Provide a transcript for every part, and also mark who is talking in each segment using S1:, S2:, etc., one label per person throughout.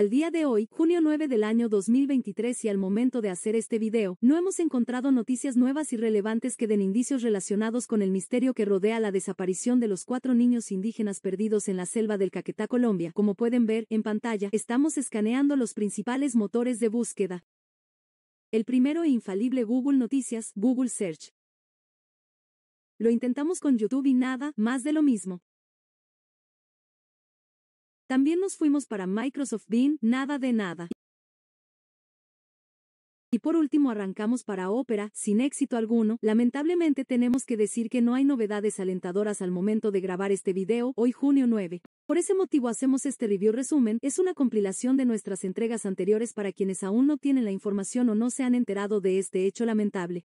S1: Al día de hoy, junio 9 del año 2023 y al momento de hacer este video, no hemos encontrado noticias nuevas y relevantes que den indicios relacionados con el misterio que rodea la desaparición de los cuatro niños indígenas perdidos en la selva del Caquetá, Colombia. Como pueden ver en pantalla, estamos escaneando los principales motores de búsqueda. El primero e infalible Google Noticias, Google Search. Lo intentamos con YouTube y nada, más de lo mismo. También nos fuimos para Microsoft Bean, nada de nada. Y por último arrancamos para Opera, sin éxito alguno. Lamentablemente tenemos que decir que no hay novedades alentadoras al momento de grabar este video, hoy junio 9. Por ese motivo hacemos este review resumen, es una compilación de nuestras entregas anteriores para quienes aún no tienen la información o no se han enterado de este hecho lamentable.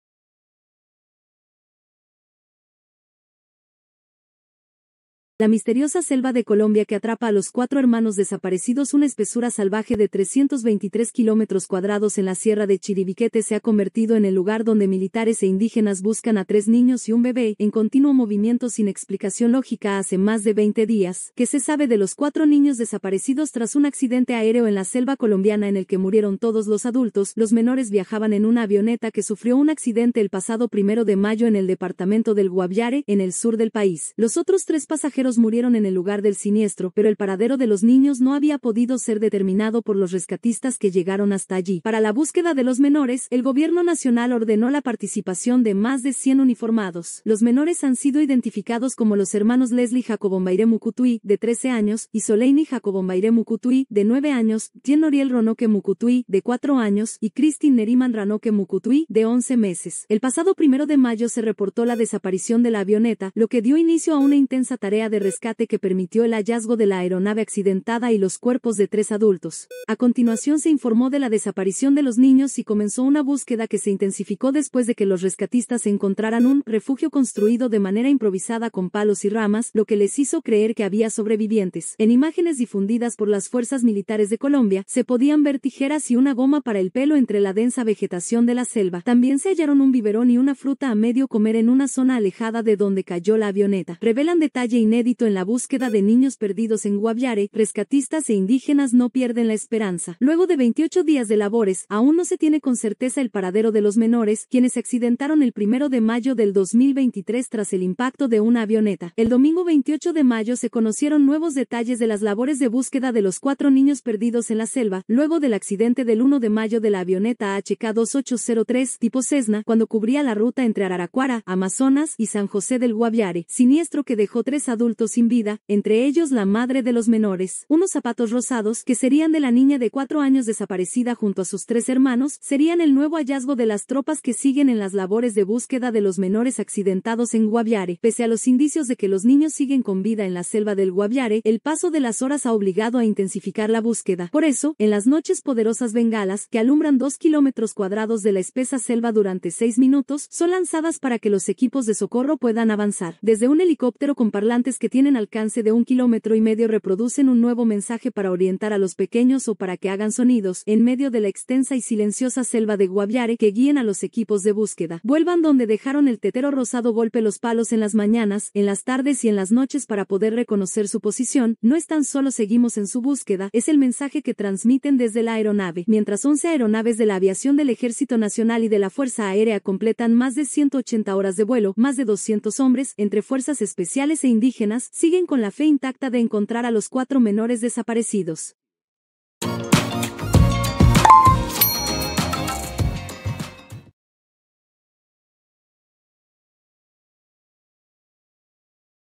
S1: La misteriosa selva de Colombia que atrapa a los cuatro hermanos desaparecidos, una espesura salvaje de 323 kilómetros cuadrados en la sierra de Chiribiquete, se ha convertido en el lugar donde militares e indígenas buscan a tres niños y un bebé, en continuo movimiento sin explicación lógica hace más de 20 días, que se sabe de los cuatro niños desaparecidos tras un accidente aéreo en la selva colombiana en el que murieron todos los adultos, los menores viajaban en una avioneta que sufrió un accidente el pasado primero de mayo en el departamento del Guaviare, en el sur del país. Los otros tres pasajeros murieron en el lugar del siniestro, pero el paradero de los niños no había podido ser determinado por los rescatistas que llegaron hasta allí. Para la búsqueda de los menores, el gobierno nacional ordenó la participación de más de 100 uniformados. Los menores han sido identificados como los hermanos Leslie Jacobombaire Mukutui, de 13 años, y Soleini Jacobombaire Mukutui, de 9 años, Jean Oriel ronoke Mukutui, de 4 años, y Christine Neriman Ranoke Mukutui, de 11 meses. El pasado primero de mayo se reportó la desaparición de la avioneta, lo que dio inicio a una intensa tarea de rescate que permitió el hallazgo de la aeronave accidentada y los cuerpos de tres adultos. A continuación se informó de la desaparición de los niños y comenzó una búsqueda que se intensificó después de que los rescatistas encontraran un refugio construido de manera improvisada con palos y ramas, lo que les hizo creer que había sobrevivientes. En imágenes difundidas por las fuerzas militares de Colombia, se podían ver tijeras y una goma para el pelo entre la densa vegetación de la selva. También se hallaron un biberón y una fruta a medio comer en una zona alejada de donde cayó la avioneta. Revelan detalle inédito en la búsqueda de niños perdidos en Guaviare, rescatistas e indígenas no pierden la esperanza. Luego de 28 días de labores, aún no se tiene con certeza el paradero de los menores, quienes se accidentaron el primero de mayo del 2023 tras el impacto de una avioneta. El domingo 28 de mayo se conocieron nuevos detalles de las labores de búsqueda de los cuatro niños perdidos en la selva, luego del accidente del 1 de mayo de la avioneta HK2803 tipo Cessna, cuando cubría la ruta entre Araraquara, Amazonas y San José del Guaviare, siniestro que dejó tres adultos sin vida, entre ellos la madre de los menores. Unos zapatos rosados, que serían de la niña de cuatro años desaparecida junto a sus tres hermanos, serían el nuevo hallazgo de las tropas que siguen en las labores de búsqueda de los menores accidentados en Guaviare. Pese a los indicios de que los niños siguen con vida en la selva del Guaviare, el paso de las horas ha obligado a intensificar la búsqueda. Por eso, en las noches poderosas bengalas, que alumbran dos kilómetros cuadrados de la espesa selva durante seis minutos, son lanzadas para que los equipos de socorro puedan avanzar. Desde un helicóptero con parlantes que tienen alcance de un kilómetro y medio reproducen un nuevo mensaje para orientar a los pequeños o para que hagan sonidos en medio de la extensa y silenciosa selva de Guaviare que guíen a los equipos de búsqueda. Vuelvan donde dejaron el tetero rosado golpe los palos en las mañanas, en las tardes y en las noches para poder reconocer su posición. No es tan solo seguimos en su búsqueda, es el mensaje que transmiten desde la aeronave. Mientras 11 aeronaves de la aviación del Ejército Nacional y de la Fuerza Aérea completan más de 180 horas de vuelo, más de 200 hombres, entre fuerzas especiales e indígenas, siguen con la fe intacta de encontrar a los cuatro menores desaparecidos.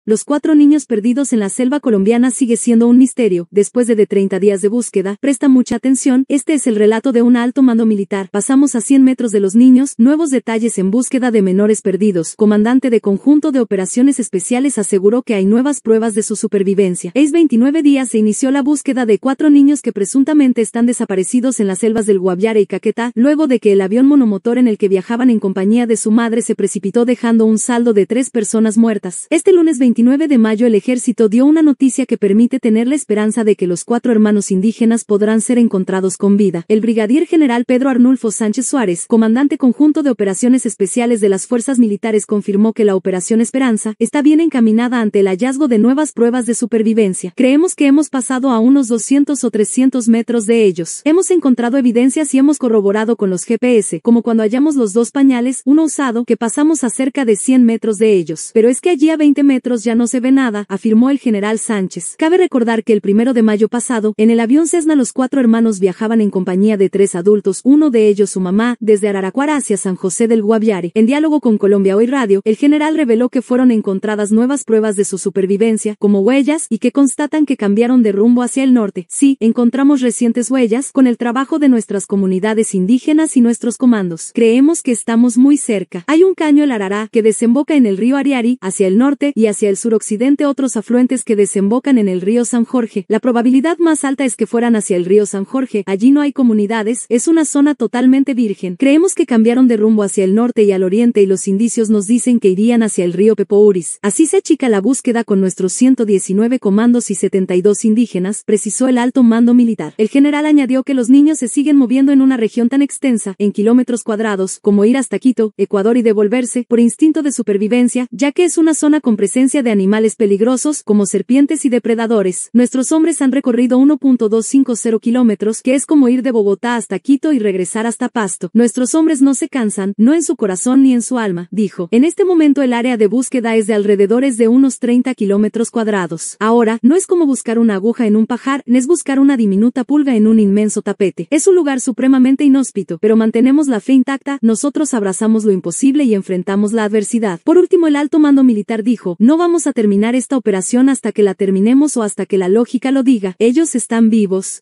S1: Los cuatro niños perdidos en la selva colombiana sigue siendo un misterio. Después de, 30 días de búsqueda, presta mucha atención, este es el relato de un alto mando militar. Pasamos a 100 metros de los niños, nuevos detalles en búsqueda de menores perdidos. Comandante de conjunto de operaciones especiales aseguró que hay nuevas pruebas de su supervivencia. Es 29 días se inició la búsqueda de cuatro niños que presuntamente están desaparecidos en las selvas del Guaviare y Caquetá, luego de que el avión monomotor en el que viajaban en compañía de su madre se precipitó dejando un saldo de tres personas muertas. Este lunes 29 de mayo el ejército dio una noticia que permite tener la esperanza de que los cuatro hermanos indígenas podrán ser encontrados con vida. El brigadier general Pedro Arnulfo Sánchez Suárez, comandante conjunto de operaciones especiales de las fuerzas militares, confirmó que la Operación Esperanza está bien encaminada ante el hallazgo de nuevas pruebas de supervivencia. Creemos que hemos pasado a unos 200 o 300 metros de ellos. Hemos encontrado evidencias y hemos corroborado con los GPS, como cuando hallamos los dos pañales, uno usado, que pasamos a cerca de 100 metros de ellos. Pero es que allí a 20 metros ya no se ve nada, afirmó el general Sánchez. Cabe recordar que el primero de mayo pasado, en el avión Cessna los cuatro hermanos viajaban en compañía de tres adultos, uno de ellos su mamá, desde Araraquara hacia San José del Guaviare. En diálogo con Colombia Hoy Radio, el general reveló que fueron encontradas nuevas pruebas de su supervivencia, como huellas, y que constatan que cambiaron de rumbo hacia el norte. Sí, encontramos recientes huellas, con el trabajo de nuestras comunidades indígenas y nuestros comandos. Creemos que estamos muy cerca. Hay un caño el Arará que desemboca en el río Ariari, hacia el norte y hacia el suroccidente otros afluentes que desembocan en el río San Jorge. La probabilidad más alta es que fueran hacia el río San Jorge, allí no hay comunidades, es una zona totalmente virgen. Creemos que cambiaron de rumbo hacia el norte y al oriente y los indicios nos dicen que irían hacia el río Pepouris. Así se achica la búsqueda con nuestros 119 comandos y 72 indígenas, precisó el alto mando militar. El general añadió que los niños se siguen moviendo en una región tan extensa, en kilómetros cuadrados, como ir hasta Quito, Ecuador y devolverse, por instinto de supervivencia, ya que es una zona con presencia de de animales peligrosos como serpientes y depredadores. Nuestros hombres han recorrido 1.250 kilómetros, que es como ir de Bogotá hasta Quito y regresar hasta Pasto. Nuestros hombres no se cansan, no en su corazón ni en su alma, dijo. En este momento el área de búsqueda es de alrededores de unos 30 kilómetros cuadrados. Ahora, no es como buscar una aguja en un pajar, ni es buscar una diminuta pulga en un inmenso tapete. Es un lugar supremamente inhóspito, pero mantenemos la fe intacta, nosotros abrazamos lo imposible y enfrentamos la adversidad. Por último, el alto mando militar dijo, no vamos a terminar esta operación hasta que la terminemos o hasta que la lógica lo diga, ellos están vivos,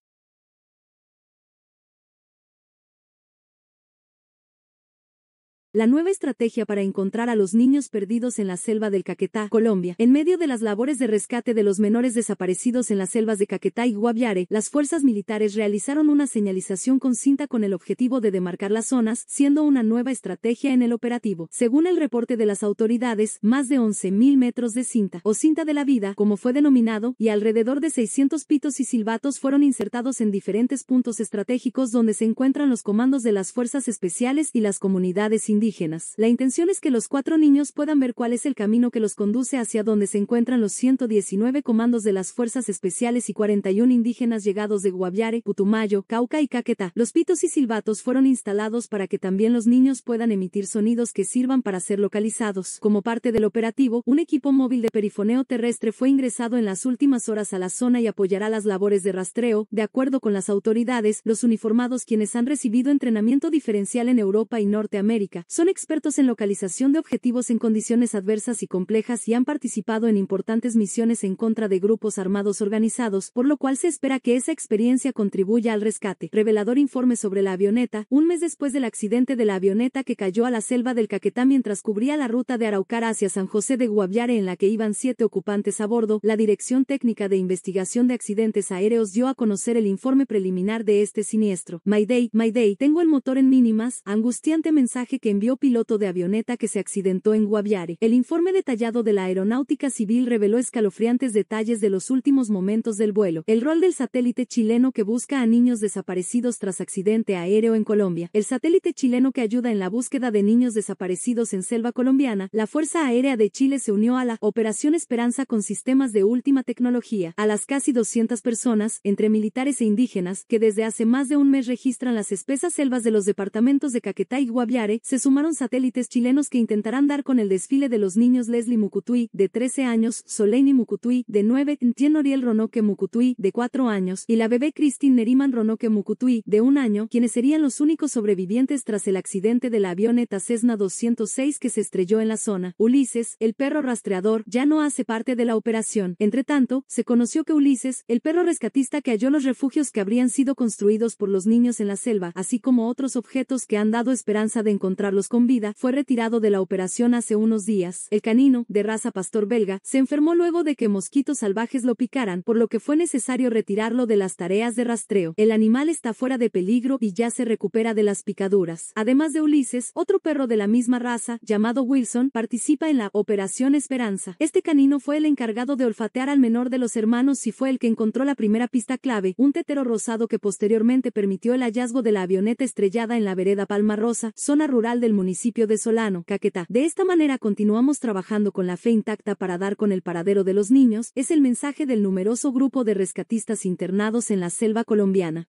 S1: La nueva estrategia para encontrar a los niños perdidos en la selva del Caquetá, Colombia. En medio de las labores de rescate de los menores desaparecidos en las selvas de Caquetá y Guaviare, las fuerzas militares realizaron una señalización con cinta con el objetivo de demarcar las zonas, siendo una nueva estrategia en el operativo. Según el reporte de las autoridades, más de 11.000 metros de cinta, o cinta de la vida, como fue denominado, y alrededor de 600 pitos y silbatos fueron insertados en diferentes puntos estratégicos donde se encuentran los comandos de las fuerzas especiales y las comunidades indígenas indígenas. La intención es que los cuatro niños puedan ver cuál es el camino que los conduce hacia donde se encuentran los 119 comandos de las fuerzas especiales y 41 indígenas llegados de Guaviare, Putumayo, Cauca y Caquetá. Los pitos y silbatos fueron instalados para que también los niños puedan emitir sonidos que sirvan para ser localizados. Como parte del operativo, un equipo móvil de perifoneo terrestre fue ingresado en las últimas horas a la zona y apoyará las labores de rastreo. De acuerdo con las autoridades, los uniformados quienes han recibido entrenamiento diferencial en Europa y Norteamérica, son expertos en localización de objetivos en condiciones adversas y complejas y han participado en importantes misiones en contra de grupos armados organizados, por lo cual se espera que esa experiencia contribuya al rescate. Revelador informe sobre la avioneta, un mes después del accidente de la avioneta que cayó a la selva del Caquetá mientras cubría la ruta de Araucar hacia San José de Guaviare en la que iban siete ocupantes a bordo, la Dirección Técnica de Investigación de Accidentes Aéreos dio a conocer el informe preliminar de este siniestro. Mayday, Mayday, tengo el motor en mínimas, angustiante mensaje que envió Vio piloto de avioneta que se accidentó en Guaviare. El informe detallado de la Aeronáutica Civil reveló escalofriantes detalles de los últimos momentos del vuelo. El rol del satélite chileno que busca a niños desaparecidos tras accidente aéreo en Colombia. El satélite chileno que ayuda en la búsqueda de niños desaparecidos en selva colombiana. La Fuerza Aérea de Chile se unió a la Operación Esperanza con sistemas de última tecnología. A las casi 200 personas, entre militares e indígenas, que desde hace más de un mes registran las espesas selvas de los departamentos de Caquetá y Guaviare, se sumaron Tomaron satélites chilenos que intentarán dar con el desfile de los niños Leslie Mukutui, de 13 años, Soleini Mukutui, de 9, Ntien Oriel Ronoke Mukutui, de 4 años, y la bebé Christine Neriman Ronoke Mukutui, de 1 año, quienes serían los únicos sobrevivientes tras el accidente de la avioneta Cessna 206 que se estrelló en la zona. Ulises, el perro rastreador, ya no hace parte de la operación. Entre tanto, se conoció que Ulises, el perro rescatista que halló los refugios que habrían sido construidos por los niños en la selva, así como otros objetos que han dado esperanza de encontrar los con vida, fue retirado de la operación hace unos días. El canino, de raza pastor belga, se enfermó luego de que mosquitos salvajes lo picaran, por lo que fue necesario retirarlo de las tareas de rastreo. El animal está fuera de peligro y ya se recupera de las picaduras. Además de Ulises, otro perro de la misma raza, llamado Wilson, participa en la Operación Esperanza. Este canino fue el encargado de olfatear al menor de los hermanos y fue el que encontró la primera pista clave, un tetero rosado que posteriormente permitió el hallazgo de la avioneta estrellada en la vereda Palma Rosa, zona rural de del municipio de Solano, Caquetá. De esta manera continuamos trabajando con la fe intacta para dar con el paradero de los niños, es el mensaje del numeroso grupo de rescatistas internados en la selva colombiana.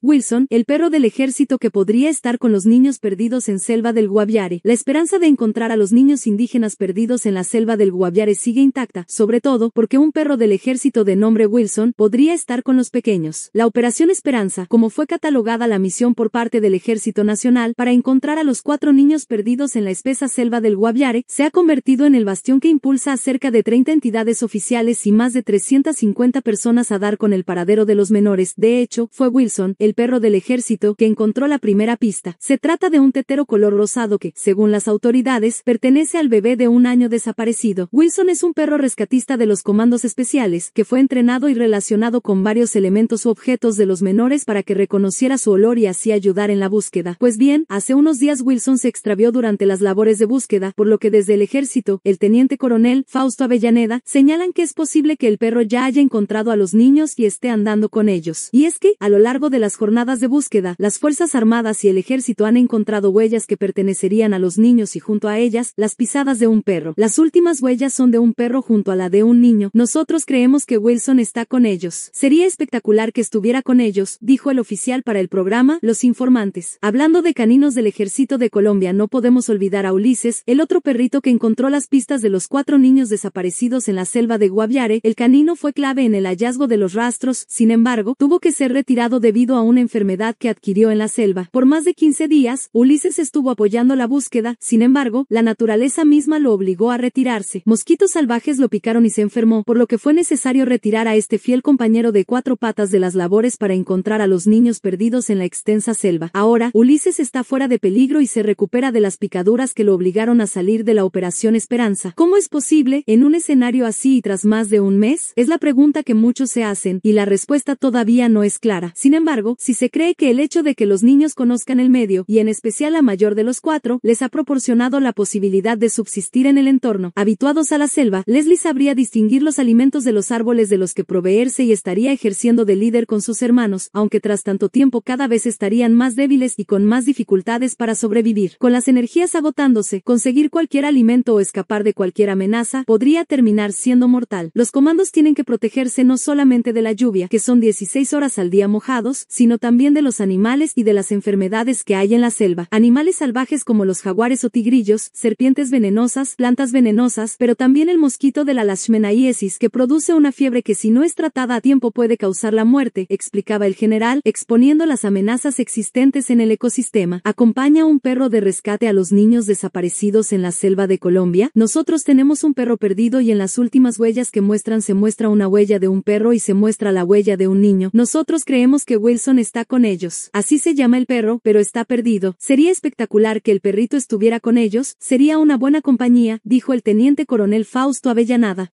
S1: Wilson, el perro del ejército que podría estar con los niños perdidos en selva del Guaviare. La esperanza de encontrar a los niños indígenas perdidos en la selva del Guaviare sigue intacta, sobre todo porque un perro del ejército de nombre Wilson podría estar con los pequeños. La Operación Esperanza, como fue catalogada la misión por parte del Ejército Nacional para encontrar a los cuatro niños perdidos en la espesa selva del Guaviare, se ha convertido en el bastión que impulsa a cerca de 30 entidades oficiales y más de 350 personas a dar con el paradero de los menores. De hecho, fue Wilson, el el perro del ejército, que encontró la primera pista. Se trata de un tetero color rosado que, según las autoridades, pertenece al bebé de un año desaparecido. Wilson es un perro rescatista de los comandos especiales, que fue entrenado y relacionado con varios elementos u objetos de los menores para que reconociera su olor y así ayudar en la búsqueda. Pues bien, hace unos días Wilson se extravió durante las labores de búsqueda, por lo que desde el ejército, el teniente coronel, Fausto Avellaneda, señalan que es posible que el perro ya haya encontrado a los niños y esté andando con ellos. Y es que, a lo largo de las jornadas de búsqueda, las Fuerzas Armadas y el Ejército han encontrado huellas que pertenecerían a los niños y junto a ellas, las pisadas de un perro. Las últimas huellas son de un perro junto a la de un niño. Nosotros creemos que Wilson está con ellos. Sería espectacular que estuviera con ellos, dijo el oficial para el programa, Los Informantes. Hablando de caninos del Ejército de Colombia, no podemos olvidar a Ulises, el otro perrito que encontró las pistas de los cuatro niños desaparecidos en la selva de Guaviare. El canino fue clave en el hallazgo de los rastros, sin embargo, tuvo que ser retirado debido a un una enfermedad que adquirió en la selva. Por más de 15 días, Ulises estuvo apoyando la búsqueda, sin embargo, la naturaleza misma lo obligó a retirarse. Mosquitos salvajes lo picaron y se enfermó, por lo que fue necesario retirar a este fiel compañero de cuatro patas de las labores para encontrar a los niños perdidos en la extensa selva. Ahora, Ulises está fuera de peligro y se recupera de las picaduras que lo obligaron a salir de la Operación Esperanza. ¿Cómo es posible, en un escenario así y tras más de un mes? Es la pregunta que muchos se hacen, y la respuesta todavía no es clara. Sin embargo, si se cree que el hecho de que los niños conozcan el medio, y en especial a mayor de los cuatro, les ha proporcionado la posibilidad de subsistir en el entorno. Habituados a la selva, Leslie sabría distinguir los alimentos de los árboles de los que proveerse y estaría ejerciendo de líder con sus hermanos, aunque tras tanto tiempo cada vez estarían más débiles y con más dificultades para sobrevivir. Con las energías agotándose, conseguir cualquier alimento o escapar de cualquier amenaza podría terminar siendo mortal. Los comandos tienen que protegerse no solamente de la lluvia, que son 16 horas al día mojados, sino sino también de los animales y de las enfermedades que hay en la selva. Animales salvajes como los jaguares o tigrillos, serpientes venenosas, plantas venenosas, pero también el mosquito de la lashmenaiesis, que produce una fiebre que si no es tratada a tiempo puede causar la muerte, explicaba el general, exponiendo las amenazas existentes en el ecosistema. Acompaña un perro de rescate a los niños desaparecidos en la selva de Colombia. Nosotros tenemos un perro perdido y en las últimas huellas que muestran se muestra una huella de un perro y se muestra la huella de un niño. Nosotros creemos que Wilson está con ellos. Así se llama el perro, pero está perdido. Sería espectacular que el perrito estuviera con ellos, sería una buena compañía, dijo el teniente coronel Fausto Avellanada.